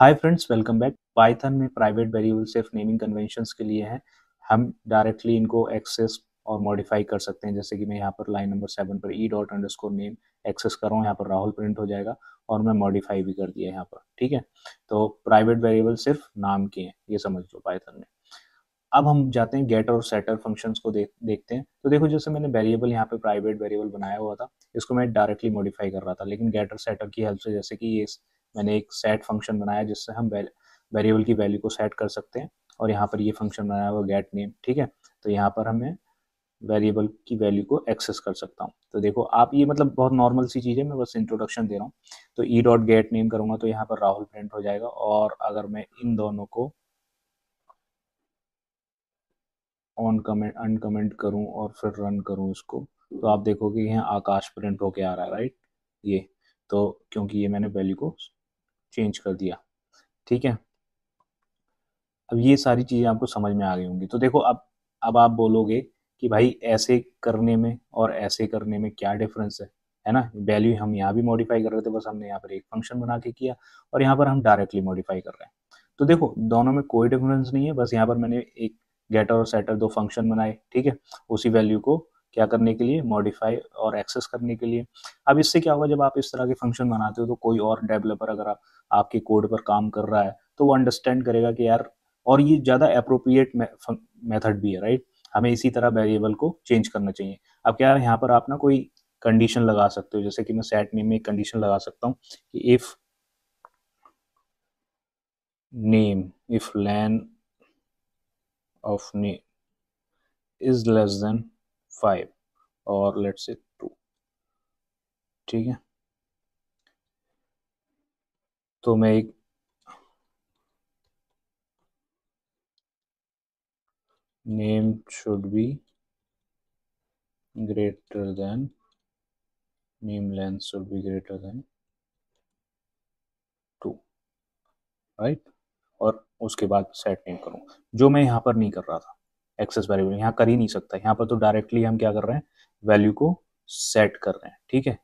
हाय friends welcome back Python में private variable सिर्फ naming conventions के लिए हैं हम डायरेक्टली इनको एक्सेस और मॉडिफाई कर सकते हैं जैसे कि मैं यहाँ पर लाइन नंबर सेवन पर e dot underscore name access कर रहा हूँ यहाँ पर राहुल प्रिंट हो जाएगा और मैं मॉडिफाई भी कर दिया यहाँ पर ठीक है तो प्राइवेट वेरिएबल सिर्फ नाम के हैं ये समझ लो पाइथन में अब हम जाते हैं गेट और सेटर फंक्शंस को देख देखते हैं तो देखो जैसे मैंने वेरिएबल यहाँ पे प्राइवेट वेरिएबल बनाया हुआ था इसको मैं डायरेक्टली मॉडिफाई कर रहा था लेकिन गेट और सेटर की हेल्प से जैसे कि ये मैंने एक सेट फंक्शन बनाया जिससे हम वेरिएबल की वैल्यू को सेट कर सकते हैं और यहाँ पर ये फंक्शन बनाया हुआ गेट नेम ठीक है तो यहाँ पर हमें वेरिएबल की वैल्यू को एक्सेस कर सकता हूँ तो देखो आप ये मतलब बहुत नॉर्मल सी चीज़ है मैं बस इंट्रोडक्शन दे रहा हूँ तो ई डॉट गेट नेम करूँगा तो यहाँ पर राहुल प्रिंट हो जाएगा और अगर मैं इन दोनों को ऑन कमेंट अनकमेंट करूँ और फिर रन करूँ इसको तो आप देखोगे यहाँ आकाश प्रिंट होके आ रहा है राइट ये तो क्योंकि ये मैंने वैल्यू को चेंज कर दिया ठीक है अब ये सारी चीज़ें आपको समझ में आ गई होंगी तो देखो अब अब आप बोलोगे कि भाई ऐसे करने में और ऐसे करने में क्या डिफरेंस है है ना वैल्यू हम यहाँ भी मॉडिफाई कर रहे थे बस हमने यहाँ पर एक फंक्शन बना के किया और यहाँ पर हम डायरेक्टली मॉडिफाई कर रहे हैं तो देखो दोनों में कोई डिफरेंस नहीं है बस यहाँ पर मैंने एक गेटर और सेटर दो फंक्शन बनाए ठीक है उसी वैल्यू को क्या करने के लिए मॉडिफाई और एक्सेस करने के लिए अब इससे क्या होगा जब आप इस तरह के फंक्शन बनाते हो तो कोई और डेवलपर अगर आप आपके कोड पर काम कर रहा है तो वो अंडरस्टैंड करेगा कि यार और ये ज़्यादा अप्रोप्रिएट मेथड भी है राइट हमें इसी तरह वेरिएबल को चेंज करना चाहिए अब क्या यहाँ पर आप ना कोई कंडीशन लगा सकते हो जैसे कि मैं सेट नेम में कंडीशन लगा सकता हूँ कि if name if len of name is less than five और लेट्स से टू ठीक है मैं एक name should be greater than name length should be greater than two right और उसके बाद सेट नेम करूँ जो मैं यहाँ पर नहीं कर रहा था एक्सेस वेरिएबल यहाँ कर ही नहीं सकता यहाँ पर तो डायरेक्टली हम क्या कर रहे हैं वैल्यू को सेट कर रहे हैं ठीक है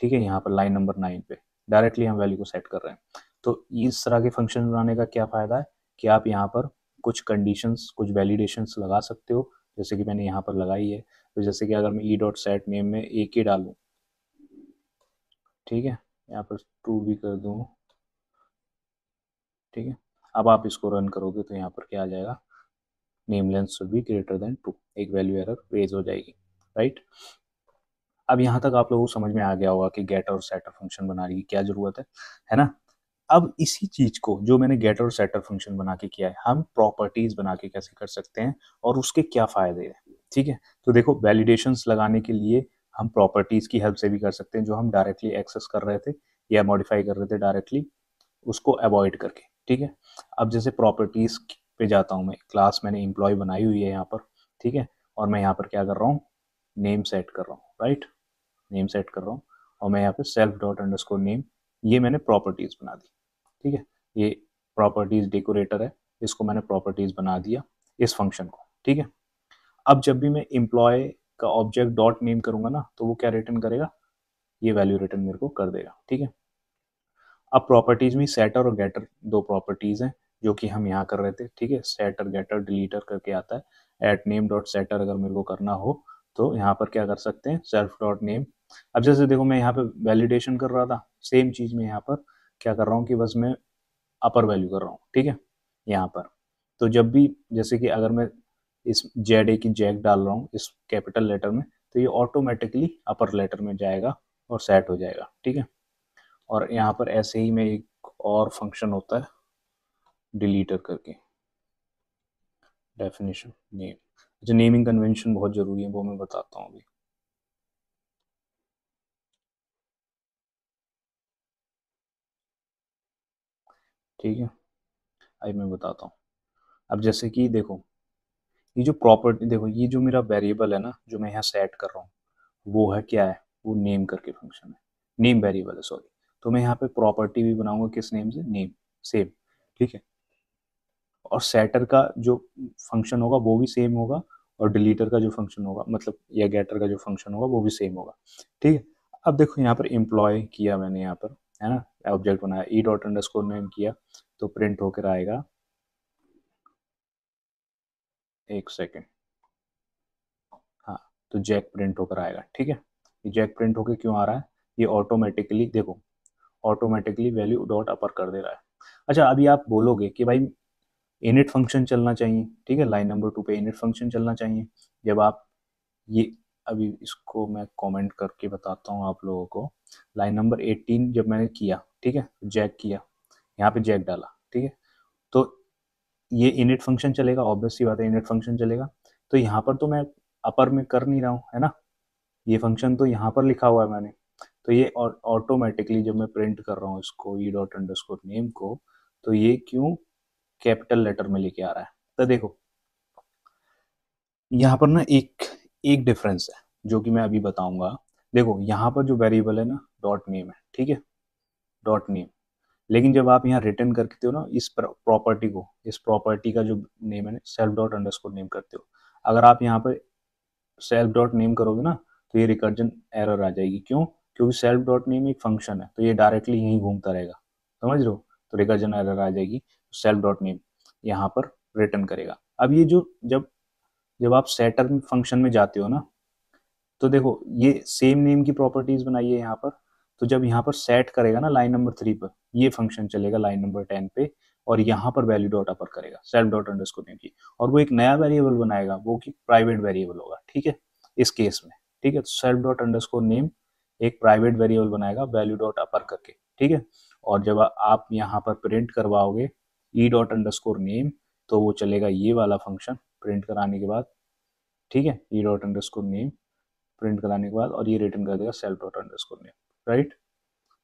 ठीक है यहाँ पर लाइन नंबर नाइन पे डायरेक्टली हम वैल्यू को सेट कर रहे हैं तो इस तरह के फंक्शन बनाने का क्या फ़ायदा है कि आप यहाँ पर कुछ कंडीशंस कुछ वैलिडेशंस लगा सकते हो जैसे कि मैंने यहाँ पर लगाई है तो जैसे कि अगर मैं ई डॉट सेट नेम में ए के डालूँ ठीक है यहाँ पर टू भी कर दूँ ठीक है अब आप इसको रन करोगे तो यहाँ पर क्या आ जाएगा name length should be greater than two एक वैल्यू एरर रेज हो जाएगी राइट अब यहाँ तक आप लोगों को समझ में आ गया होगा कि गेट और सेटर फंक्शन बनाने की क्या ज़रूरत है है ना अब इसी चीज़ को जो मैंने गेट और सेटर फंक्शन बना के किया है हम प्रॉपर्टीज़ बना के कैसे कर सकते हैं और उसके क्या फ़ायदे हैं ठीक है तो देखो वैलिडेशन लगाने के लिए हम प्रॉपर्टीज़ की हेल्प से भी कर सकते हैं जो हम डायरेक्टली एक्सेस कर रहे थे या मॉडिफाई कर रहे थे डायरेक्टली उसको अवॉइड करके ठीक है अब जैसे प्रॉपर्टीज़ पे जाता हूँ मैं क्लास मैंने इम्प्लॉय बनाई हुई है यहाँ पर ठीक है और मैं यहाँ पर क्या कर रहा हूँ नेम सेट कर रहा हूँ राइट नेम सेट कर रहा हूँ और मैं यहाँ पे self dot underscore name ये मैंने प्रॉपर्टीज़ बना दी ठीक है ये प्रॉपर्टीज़ डेकोरेटर है इसको मैंने प्रॉपर्टीज़ बना दिया इस फंक्शन को ठीक है अब जब भी मैं एम्प्लॉय का ऑब्जेक्ट डॉट नेम करूँगा ना तो वो क्या रिटर्न करेगा ये वैल्यू रिटर्न मेरे को कर देगा ठीक है अब प्रॉपर्टीज़ में सेटर और गेटर दो प्रॉपर्टीज़ हैं जो कि हम यहाँ कर रहे थे ठीक है सेटर गेटर डिलीटर करके आता है एट नेम डॉट सेटर अगर मेरे को करना हो तो यहाँ पर क्या कर सकते हैं सेल्फ डॉट नेम अब जैसे देखो मैं यहाँ पे वैलिडेशन कर रहा था सेम चीज़ में यहाँ पर क्या कर रहा हूँ कि बस मैं अपर वैल्यू कर रहा हूँ ठीक है यहाँ पर तो जब भी जैसे कि अगर मैं इस जेड ए की जैक डाल रहा हूँ इस कैपिटल लेटर में तो ये ऑटोमेटिकली अपर लेटर में जाएगा और सेट हो जाएगा ठीक है और यहाँ पर ऐसे ही में एक और फंक्शन होता है डिलीटर करके डेफिनेशन नेम अच्छा नेमिंग कन्वेंशन बहुत ज़रूरी है वो मैं बताता हूँ अभी ठीक है आई मैं बताता हूँ अब जैसे कि देखो ये जो प्रॉपर्टी देखो ये जो मेरा वेरिएबल है ना जो मैं यहाँ सेट कर रहा हूँ वो है क्या है वो नेम करके फंक्शन है नेम वेरिएबल है सॉरी तो मैं यहाँ पे प्रॉपर्टी भी बनाऊंगा किस नेम से नेम सेम ठीक है और सेटर का जो फंक्शन होगा वो भी सेम होगा और डिलीटर का जो फंक्शन होगा मतलब या गेटर का जो फंक्शन होगा वो भी सेम होगा ठीक है अब देखो यहाँ पर एम्प्लॉय किया मैंने यहाँ पर है ना ऑब्जेक्ट बनाया e dot underscore name किया तो प्रिंट होकर आएगा एक सेकेंड हाँ तो जैक प्रिंट होकर आएगा ठीक है ये जैक प्रिंट होकर क्यों आ रहा है ये ऑटोमेटिकली देखो ऑटोमेटिकली वैल्यू डॉट अपर कर दे रहा है अच्छा अभी आप बोलोगे कि भाई इनिट फंक्शन चलना चाहिए ठीक है लाइन नंबर टू पे इनिट फंक्शन चलना चाहिए जब आप ये अभी इसको मैं कमेंट करके बताता हूँ आप लोगों को लाइन नंबर 18 जब मैंने किया ठीक है जैक किया यहाँ पे जैक डाला ठीक है तो ये इनिट फंक्शन चलेगा ऑब्वियसली बात है इनिट फंक्शन चलेगा तो यहाँ पर तो मैं अपर में कर नहीं रहा हूँ है ना ये फंक्शन तो यहाँ पर लिखा हुआ है मैंने तो ये ऑटोमेटिकली जब मैं प्रिंट कर रहा हूँ इसको ई डॉट अंडर नेम को तो ये क्यों कैपिटल लेटर में लेके आ रहा है तो देखो यहाँ पर ना एक एक डिफरेंस है जो कि मैं अभी बताऊंगा देखो यहाँ पर जो वेरिएबल है ना डॉट नेम है ठीक है डॉट नेम लेकिन जब आप यहाँ रिटर्न करते हो ना इस प्रॉपर्टी को इस प्रॉपर्टी का जो नेम है सेल्फ डॉट अंडरस्कोर नेम करते हो अगर आप यहाँ पर सेल्फ डॉट नेम करोगे ना तो ये रिकर्जन एरर आ जाएगी क्यों क्योंकि सेल्फ डॉट नेम एक फंक्शन है तो ये डायरेक्टली यहीं घूमता रहेगा समझ रहे हो तो रिकर्जन एरर आ जाएगी सेल्फ डॉट नेम यहाँ पर रिटर्न करेगा अब ये जो जब जब आप सेटर्न फंक्शन में जाते हो ना तो देखो ये सेम नेम की प्रॉपर्टीज बनाई है यहाँ पर तो जब यहाँ पर सेट करेगा ना लाइन नंबर थ्री पर ये फंक्शन चलेगा लाइन नंबर टेन पे और यहाँ पर वैल्यू डॉट अपर करेगा self dot underscore name की और वो एक नया वेरिएबल बनाएगा वो कि प्राइवेट वेरिएबल होगा ठीक है इस केस में ठीक है self dot underscore name एक प्राइवेट वेरिएबल बनाएगा वैल्यू डॉट अपर करके ठीक है और जब आप यहाँ पर प्रिंट करवाओगे ई डॉट अंडरस्कोर नेम तो वो चलेगा ये वाला फंक्शन प्रिंट कराने के बाद ठीक है e dot underscore name print कराने के बाद और ये रिटर्न कर देगा self dot score name right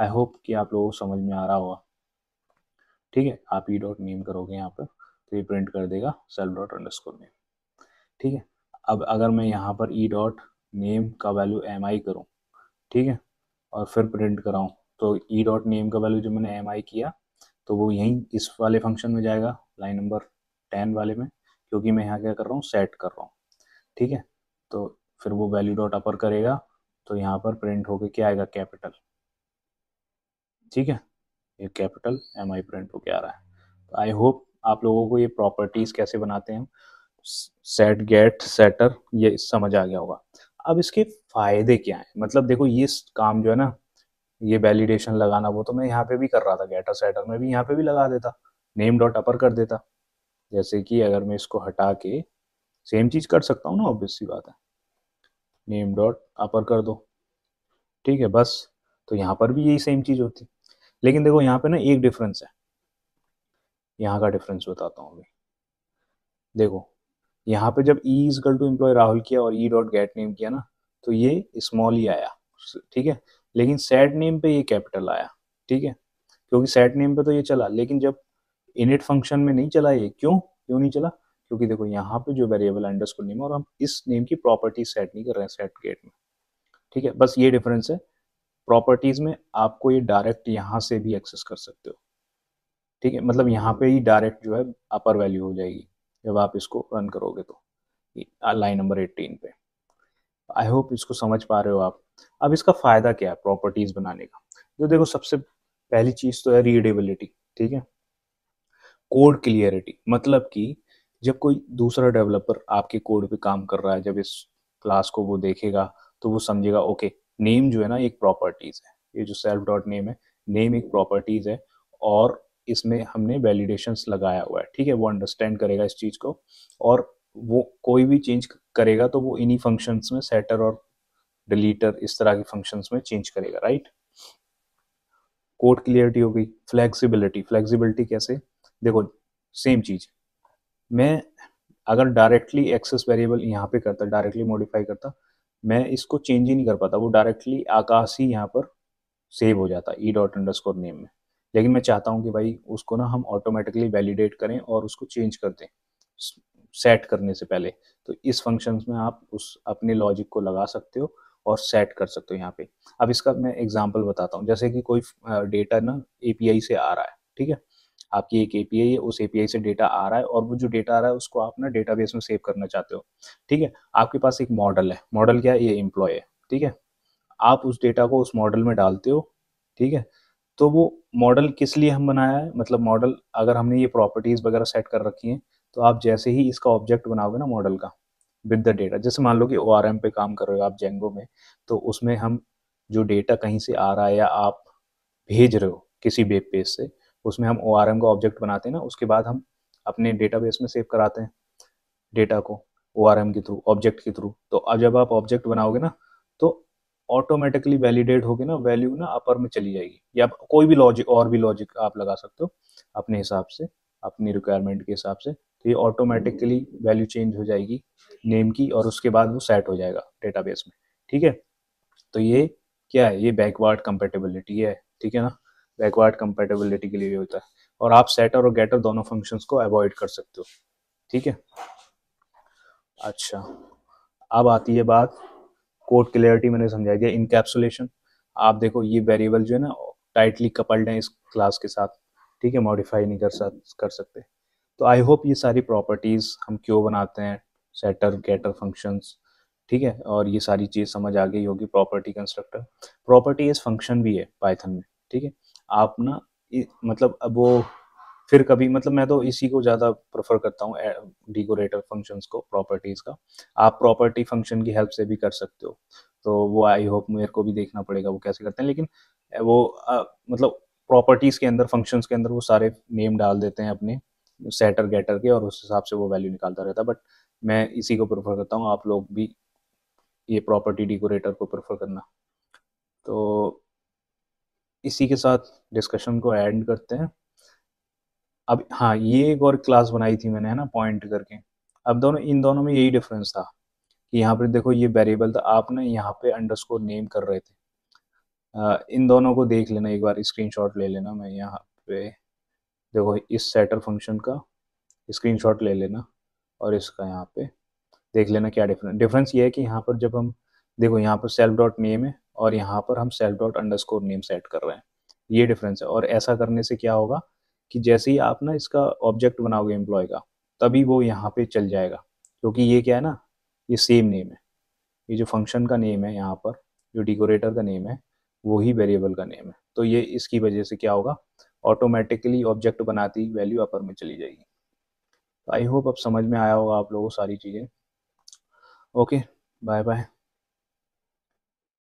I hope कि आप लोगों को समझ में आ रहा होगा ठीक है आप ई डॉट नेम करोगे यहाँ पर तो ये प्रिंट कर देगा सेल्फ डॉट अंडर नेम ठीक है अब अगर मैं यहाँ पर ई डॉट नेम का वैल्यू एम आई करूँ ठीक है और फिर प्रिंट कराऊँ तो ई डॉट नेम का वैल्यू जब मैंने एम आई किया तो वो यहीं इस वाले फंक्शन में जाएगा लाइन नंबर टेन वाले में क्योंकि मैं यहाँ क्या कर रहा हूँ सेट कर रहा हूँ ठीक है तो फिर वो वैल्यू डॉट अपर करेगा तो यहाँ पर प्रिंट होके क्या आएगा कैपिटल ठीक है ये कैपिटल एम आई प्रिंट होके आ रहा है तो आई होप आप लोगों को ये प्रॉपर्टीज़ कैसे बनाते हैं सेट गेट सेटर ये समझ आ गया होगा अब इसके फ़ायदे क्या हैं मतलब देखो ये काम जो है ना ये वैलिडेशन लगाना वो तो मैं यहाँ पे भी कर रहा था गेटर सेटर में भी यहाँ पे भी लगा देता नेम डॉट अपर कर देता जैसे कि अगर मैं इसको हटा के सेम चीज़ कर सकता हूँ ना ऑब्वियस सी बात है नेम डॉट अपर कर दो ठीक है बस तो यहाँ पर भी यही सेम चीज़ होती लेकिन देखो यहाँ पे ना एक डिफरेंस है यहाँ का डिफरेंस बताता हूँ अभी देखो यहाँ पे जब e is equal to employee Rahul किया और ई डॉट गेट नेम किया ना तो ये स्मॉल ही आया ठीक है लेकिन सेट नेम पे ये कैपिटल आया ठीक है क्योंकि सेट नेम पे तो ये चला लेकिन जब इनिट फंक्शन में नहीं चला ये क्यों क्यों नहीं चला क्योंकि देखो यहाँ पे जो वेरिएबल एंडर्स को नेम है और हम इस नेम की प्रॉपर्टी सेट नहीं कर रहे हैं सेट गेट में ठीक है बस ये डिफरेंस है प्रॉपर्टीज में आपको ये डायरेक्ट यहाँ से भी एक्सेस कर सकते हो ठीक है मतलब यहाँ पे ही डायरेक्ट जो है अपर वैल्यू हो जाएगी जब आप इसको रन करोगे तो लाइन नंबर एटीन पे आई होप इसको समझ पा रहे हो आप अब इसका फ़ायदा क्या है प्रॉपर्टीज़ बनाने का जो देखो सबसे पहली चीज़ तो है रीडेबिलिटी ठीक है कोड क्लियरिटी मतलब कि जब कोई दूसरा डेवलपर आपके कोड पे काम कर रहा है जब इस क्लास को वो देखेगा तो वो समझेगा ओके नेम जो है ना एक प्रॉपर्टीज़ है ये जो सेल्फ डॉट नेम है नेम एक प्रॉपर्टीज़ है और इसमें हमने वेलिडेशन लगाया हुआ है ठीक है वो अंडरस्टैंड करेगा इस चीज़ को और वो कोई भी चेंज करेगा तो वो इन्हीं फंक्शंस में सेटर और डिलीटर इस तरह के फंक्शंस में चेंज करेगा राइट कोड क्लियरिटी हो गई फ्लेक्सिबिलिटी फ्लेक्सिबिलिटी कैसे देखो सेम चीज मैं अगर डायरेक्टली एक्सेस वेरिएबल यहाँ पे करता डायरेक्टली मॉडिफाई करता मैं इसको चेंज ही नहीं कर पाता वो डायरेक्टली आकाश ही यहाँ पर सेव हो जाता e dot underscore name में लेकिन मैं चाहता हूँ कि भाई उसको ना हम ऑटोमेटिकली वैलिडेट करें और उसको चेंज कर दें सेट करने से पहले तो इस फंक्शन में आप उस अपने लॉजिक को लगा सकते हो और सेट कर सकते हो यहाँ पे अब इसका मैं एग्जाम्पल बताता हूँ जैसे कि कोई डेटा ना एपीआई से आ रहा है ठीक है आपकी एक एपीआई है उस एपीआई से डेटा आ रहा है और वो जो डेटा आ रहा है उसको आप ना डेटाबेस में सेव करना चाहते हो ठीक है आपके पास एक मॉडल है मॉडल क्या है ये एम्प्लॉय है ठीक है आप उस डेटा को उस मॉडल में डालते हो ठीक है तो वो मॉडल किस लिए हम बनाया है मतलब मॉडल अगर हमने ये प्रॉपर्टीज़ वगैरह सेट कर रखी हैं तो आप जैसे ही इसका ऑब्जेक्ट बनाओगे ना मॉडल का विद द डेटा जैसे मान लो कि ओ पे काम कर रहे हो आप जेंगो में तो उसमें हम जो डेटा कहीं से आ रहा है या आप भेज रहे हो किसी वेब पेज से उसमें हम ओ का ऑब्जेक्ट बनाते हैं ना उसके बाद हम अपने बेस में सेव कराते हैं डेटा को ओ के थ्रू ऑब्जेक्ट के थ्रू तो अब जब आप ऑब्जेक्ट बनाओगे ना तो ऑटोमेटिकली वैलिडेट होगी ना वैल्यू ना अपर में चली जाएगी या कोई भी लॉजिक और भी लॉजिक आप लगा सकते हो अपने हिसाब से अपनी रिक्वायरमेंट के हिसाब से तो ये ऑटोमेटिकली वैल्यू चेंज हो जाएगी नेम की और उसके बाद वो सेट हो जाएगा डेटाबेस में ठीक है तो ये क्या है ये बैकवर्ड कंपेटेबिलिटी है ठीक है ना बैकवर्ड कंपेटेबिलिटी के लिए होता है और आप सेटर और गेटर दोनों फंक्शंस को अवॉइड कर सकते हो ठीक है अच्छा अब आती है बात कोड क्लियरिटी मैंने समझा दिया इनकेप्सुलेशन आप देखो ये वेरिएबल जो है ना टाइटली कपल्ड है इस क्लास के साथ ठीक है मॉडिफाई नहीं कर कर सकते तो आई होप ये सारी प्रॉपर्टीज़ हम क्यों बनाते हैं सेटर गेटर फंक्शंस ठीक है और ये सारी चीज़ समझ आ गई होगी property constructor property as function भी है पाइथन में ठीक है आप ना मतलब अब वो फिर कभी मतलब मैं तो इसी को ज़्यादा प्रेफर करता हूँ डिकोरेटर फंक्शंस को प्रॉपर्टीज़ का आप प्रॉपर्टी फंक्शन की हेल्प से भी कर सकते हो तो वो आई होप मेरे को भी देखना पड़ेगा वो कैसे करते हैं लेकिन वो आ, मतलब प्रॉपर्टीज़ के अंदर फंक्शंस के अंदर वो सारे नेम डाल देते हैं अपने सेटर गेटर के और उस हिसाब से वो वैल्यू निकालता रहता है बट मैं इसी को प्रेफर करता हूँ आप लोग भी ये प्रॉपर्टी डिकोरेटर को प्रेफर करना तो इसी के साथ डिस्कशन को एंड करते हैं अब हाँ ये एक और क्लास बनाई थी मैंने है ना पॉइंट करके अब दोनों इन दोनों में यही डिफरेंस था कि यहाँ पर देखो ये वेरिएबल था आपने यहाँ पे अंडरस्कोर नेम कर रहे थे आ, इन दोनों को देख लेना एक बार स्क्रीनशॉट ले लेना मैं यहाँ पे देखो इस सेटर फंक्शन का स्क्रीनशॉट ले लेना और इसका यहाँ पे देख लेना क्या डिफरेंस डिफरेंस ये है कि यहाँ पर जब हम देखो यहाँ पर सेल्फ डॉट नेम है और यहाँ पर हम self dot underscore name set कर रहे हैं ये डिफरेंस है और ऐसा करने से क्या होगा कि जैसे ही आप ना इसका ऑब्जेक्ट बनाओगे एम्प्लॉय का तभी वो यहाँ पे चल जाएगा क्योंकि ये क्या है ना ये सेम नेम है ये जो फंक्शन का नेम है यहाँ पर जो डिकोरेटर का नेम है वही वेरिएबल का नेम है तो ये इसकी वजह से क्या होगा ऑटोमेटिकली ऑब्जेक्ट बनाती वैल्यू अपर में चली जाएगी तो आई होप अब समझ में आया होगा आप लोगों सारी चीज़ें ओके बाय बाय